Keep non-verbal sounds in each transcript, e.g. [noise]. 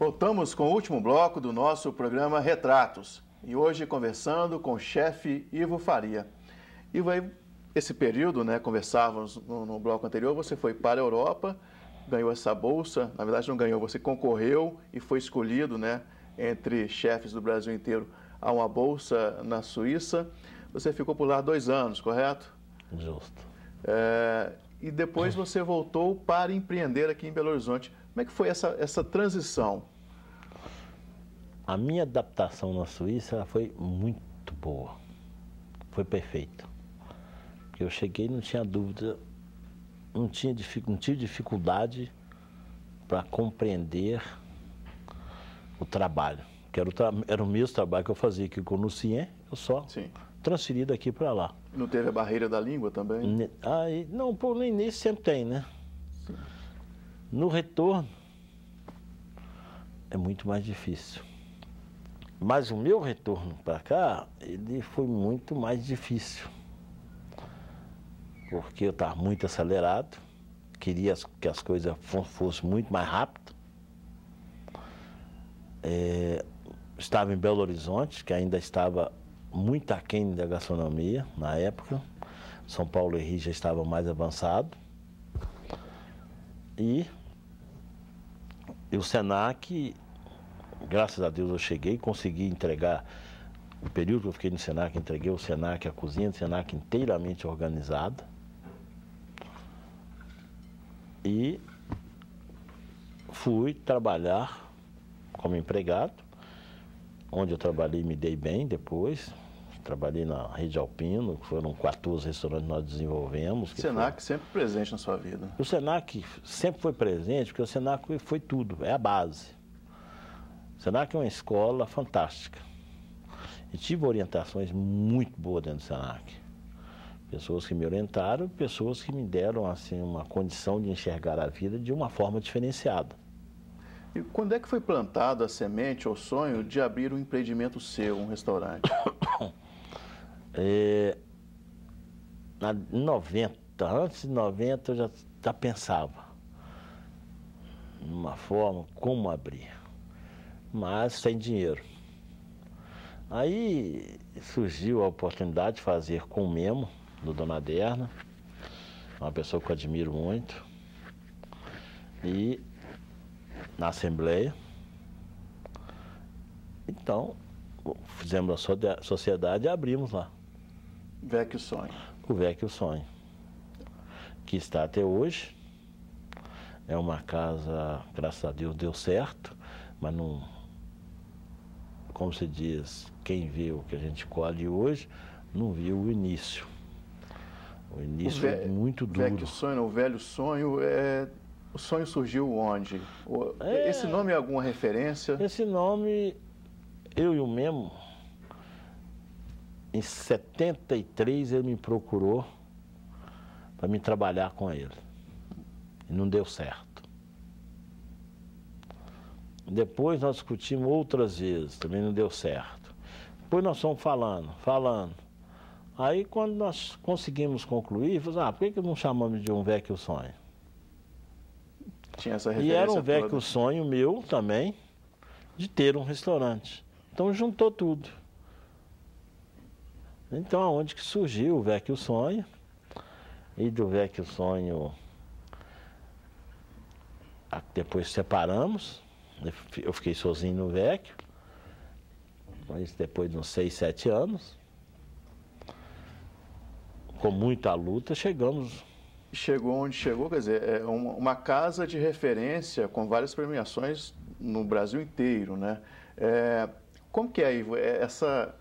Voltamos com o último bloco do nosso programa Retratos. E hoje conversando com o chefe Ivo Faria. Ivo, esse período, né, conversávamos no, no bloco anterior, você foi para a Europa, ganhou essa bolsa, na verdade não ganhou, você concorreu e foi escolhido, né, entre chefes do Brasil inteiro a uma bolsa na Suíça. Você ficou por lá dois anos, correto? Justo. É, e depois você voltou para empreender aqui em Belo Horizonte. Como é que foi essa, essa transição? A minha adaptação na Suíça foi muito boa. Foi perfeita. Eu cheguei não tinha dúvida, não, tinha, não tive dificuldade para compreender o trabalho. Que era o, tra era o mesmo trabalho que eu fazia aqui com o Lucien, eu só Sim. transferi daqui para lá. Não teve a barreira da língua também? Ne aí, não, pô, nem nesse sempre tem, né? Sim. No retorno, é muito mais difícil mas o meu retorno para cá, ele foi muito mais difícil. Porque eu estava muito acelerado, queria que as coisas fossem muito mais rápido. É, estava em Belo Horizonte, que ainda estava muito aquém da gastronomia na época. São Paulo e Rio já estavam mais avançados. E, e o SENAC graças a Deus eu cheguei, consegui entregar o período que eu fiquei no Senac, entreguei o Senac, a cozinha do Senac inteiramente organizada. E fui trabalhar como empregado, onde eu trabalhei me dei bem depois. Trabalhei na Rede Alpino, foram 14 restaurantes que nós desenvolvemos. O Senac foi... sempre presente na sua vida. O Senac sempre foi presente, porque o Senac foi tudo, é a base. SENAC é uma escola fantástica. E tive orientações muito boas dentro do SENAC. Pessoas que me orientaram, pessoas que me deram assim uma condição de enxergar a vida de uma forma diferenciada. E quando é que foi plantada a semente ou sonho de abrir um empreendimento seu, um restaurante? [coughs] É, na 90, antes de 90 eu já, já pensava numa forma como abrir mas sem dinheiro. Aí surgiu a oportunidade de fazer com o Memo, do Dona Derna, uma pessoa que eu admiro muito, e na Assembleia. Então, fizemos a sociedade e abrimos lá. O Sonho. O o Sonho, que está até hoje. É uma casa, graças a Deus, deu certo, mas não como se diz, quem vê o que a gente colhe hoje, não viu o início. O início o é muito duro. Velho sonho, o velho sonho é o sonho surgiu onde? É. Esse é, nome é alguma referência? Esse nome, eu e o Memo, em 73 ele me procurou para me trabalhar com ele. E não deu certo. Depois nós discutimos outras vezes, também não deu certo. Depois nós fomos falando, falando. Aí quando nós conseguimos concluir, falamos, assim, ah, por que, que não chamamos de um velho sonho? Tinha essa referência. E era um velho sonho meu também de ter um restaurante. Então juntou tudo. Então aonde que surgiu o velho sonho? E do velho sonho depois separamos eu fiquei sozinho no VEC, mas depois de uns 6, 7 anos, com muita luta, chegamos. Chegou onde chegou, quer dizer, é uma casa de referência com várias premiações no Brasil inteiro, né? É, como que é Ivo, é essa,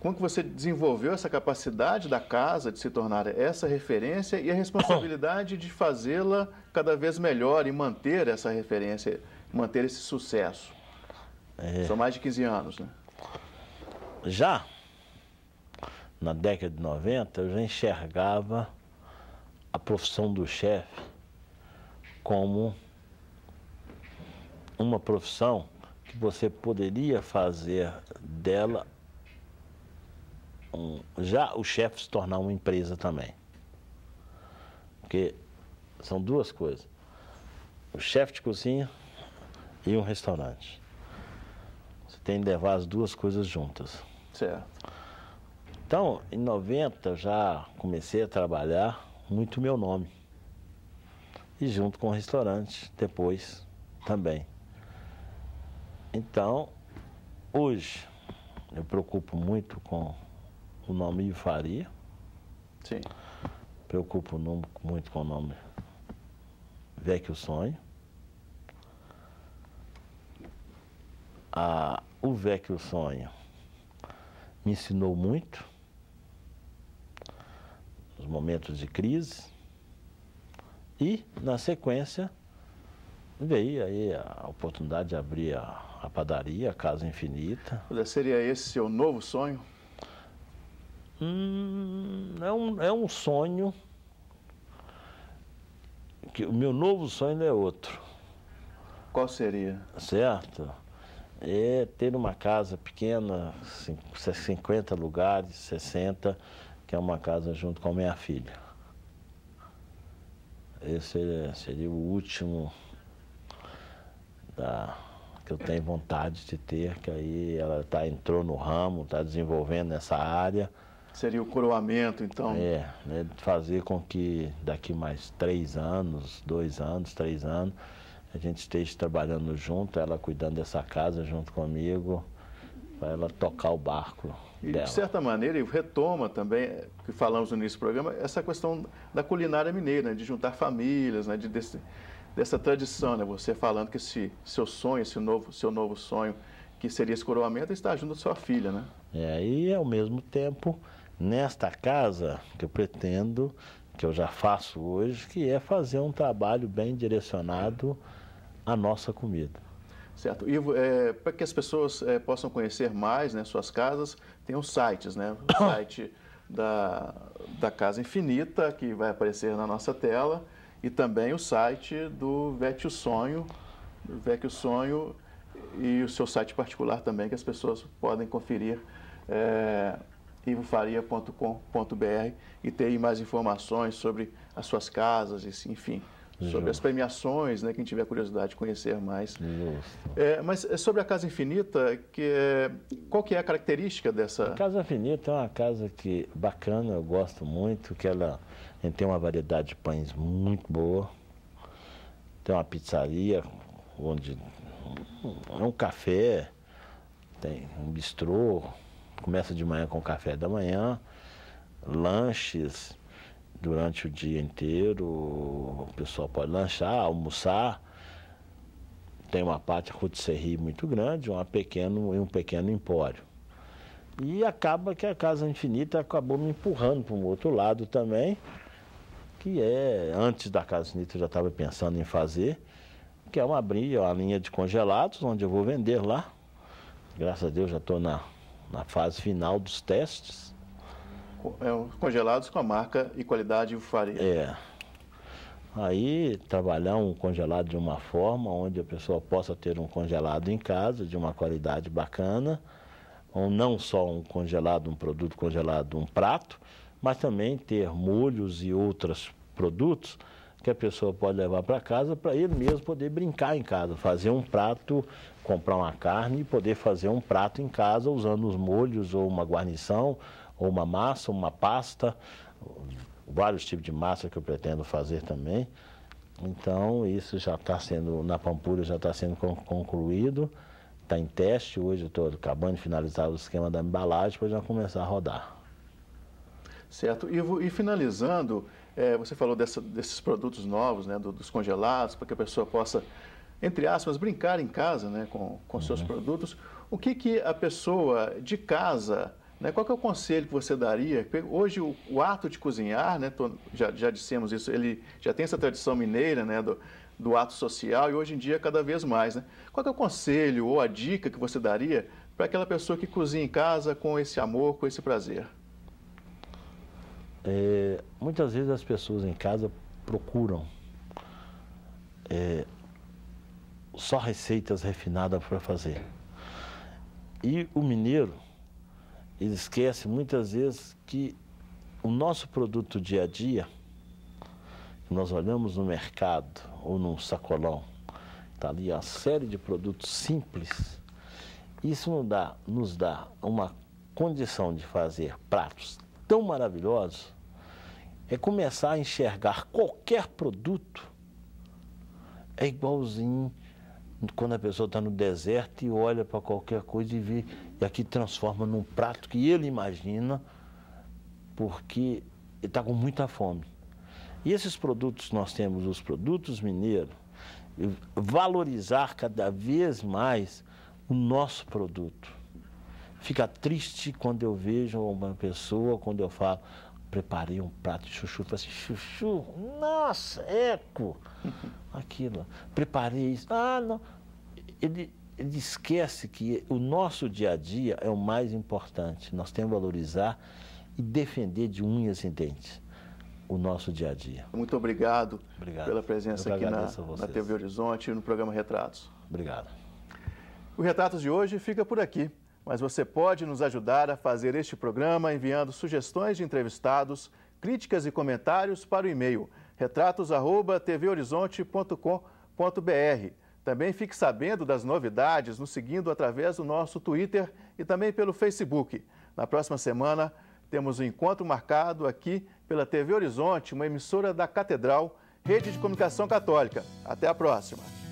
como que você desenvolveu essa capacidade da casa de se tornar essa referência e a responsabilidade de fazê-la cada vez melhor e manter essa referência? manter esse sucesso? É. São mais de 15 anos, né? Já na década de 90, eu já enxergava a profissão do chefe como uma profissão que você poderia fazer dela um, já o chefe se tornar uma empresa também. Porque são duas coisas. O chefe de cozinha e um restaurante. Você tem que levar as duas coisas juntas. Certo. Então, em 90 eu já comecei a trabalhar muito meu nome. E junto com o restaurante depois também. Então, hoje eu preocupo muito com o nome Faria. Sim. Preocupo muito com o nome Vecchio Sonho. a, o Vec o Sonho me ensinou muito nos momentos de crise e, na sequência, veio aí a oportunidade de abrir a, a padaria, a Casa Infinita. Seria esse seu novo sonho? Hum, é, um, é um sonho. que O meu novo sonho é outro. Qual seria? Certo é ter uma casa pequena, 50 lugares, 60, que é uma casa junto com a minha filha. Esse é, seria, o último da, que eu tenho vontade de ter, que aí ela tá, entrou no ramo, está desenvolvendo nessa área. Seria o coroamento, então? É, né, fazer com que daqui mais três anos, dois anos, três anos, a gente esteja trabalhando junto, ela cuidando dessa casa junto comigo, para ela tocar o barco. E, dela. de certa maneira, e retoma também, que falamos no início do programa, essa questão da culinária mineira, né, de juntar famílias, né? de, desse, dessa tradição, né? você falando que esse seu sonho, esse novo, seu novo sonho, que seria esse coroamento, está junto da sua filha, né? É, e ao mesmo tempo, nesta casa, que eu pretendo, que eu já faço hoje, que é fazer um trabalho bem direcionado. É a nossa comida. Certo. Ivo, é, eh, para que as pessoas é, possam conhecer mais né, suas casas, tem os sites, né? O [coughs] site da, da Casa Infinita, que vai aparecer na nossa tela, e também o site do Vete o Sonho, Vete o Sonho e o seu site particular também, que as pessoas podem conferir, é, eh, ivofaria.com.br e ter mais informações sobre as suas casas, enfim sobre Justo. as premiações, né, quem tiver curiosidade de conhecer mais. É, mas é sobre a Casa Infinita, que é, qual que é a característica dessa? A Casa Infinita é uma casa que bacana, eu gosto muito, que ela tem uma variedade de pães muito boa, tem uma pizzaria onde é um café, tem um bistrô, começa de manhã com o café da manhã, lanches durante o dia inteiro, o pessoal pode lanchar, almoçar. Tem uma parte rotisserie muito grande uma pequeno, e um pequeno empório. E acaba que a Casa Infinita acabou me empurrando para um outro lado também, que é, antes da Casa Infinita eu já estava pensando em fazer, que é uma abrir uma linha de congelados, onde eu vou vender lá. Graças a Deus já estou na, na fase final dos testes. É, congelados com a marca e qualidade Faria. É. Aí trabalhar um congelado de uma forma onde a pessoa possa ter um congelado em casa de uma qualidade bacana, ou não só um congelado, um produto congelado, um prato, mas também ter molhos e outros produtos que a pessoa pode levar para casa para ele mesmo poder brincar em casa, fazer um prato, comprar uma carne e poder fazer um prato em casa usando os molhos ou uma guarnição ou uma massa, uma pasta, vários tipos de massa que eu pretendo fazer também. Então, isso já está sendo, na Pampulha já está sendo concluído, está em teste hoje, estou acabando de finalizar o esquema da embalagem para já começar a rodar. Certo. E, e finalizando, é, você falou dessa, desses produtos novos, né, do, dos congelados, para que a pessoa possa, entre aspas, brincar em casa né, com, com uhum. seus produtos. O que, que a pessoa de casa né? Qual que é o conselho que você daria? Hoje, o, o ato de cozinhar, né, tô, já, já dissemos isso, ele já tem essa tradição mineira né, do, do ato social e hoje em dia cada vez mais. Né? Qual é o conselho ou a dica que você daria para aquela pessoa que cozinha em casa com esse amor, com esse prazer? É, muitas vezes as pessoas em casa procuram é, só receitas refinadas para fazer. E o mineiro, ele esquece muitas vezes que o nosso produto dia a dia, que nós olhamos no mercado ou num sacolão, está ali uma série de produtos simples, isso nos dá, nos dá uma condição de fazer pratos tão maravilhosos, é começar a enxergar qualquer produto é igualzinho quando a pessoa está no deserto e olha para qualquer coisa e vê, e aqui transforma num prato que ele imagina, porque ele está com muita fome. E esses produtos, nós temos os produtos mineiros, valorizar cada vez mais o nosso produto. Fica triste quando eu vejo uma pessoa, quando eu falo, preparei um prato de chuchu, eu assim, chuchu, nossa, eco! [laughs] aquilo, preparei isso. Ah, não. Ele, ele esquece que o nosso dia a dia é o mais importante. Nós temos que valorizar e defender de unhas e dentes o nosso dia a dia. Muito obrigado, obrigado. pela presença aqui na, na TV Horizonte e no programa Retratos. Obrigado. O Retratos de hoje fica por aqui, mas você pode nos ajudar a fazer este programa enviando sugestões de entrevistados, críticas e comentários para o e-mail retratos@tvhorizonte.com.br. Também fique sabendo das novidades nos seguindo através do nosso Twitter e também pelo Facebook. Na próxima semana temos um encontro marcado aqui pela TV Horizonte, uma emissora da Catedral, Rede de Comunicação Católica. Até a próxima.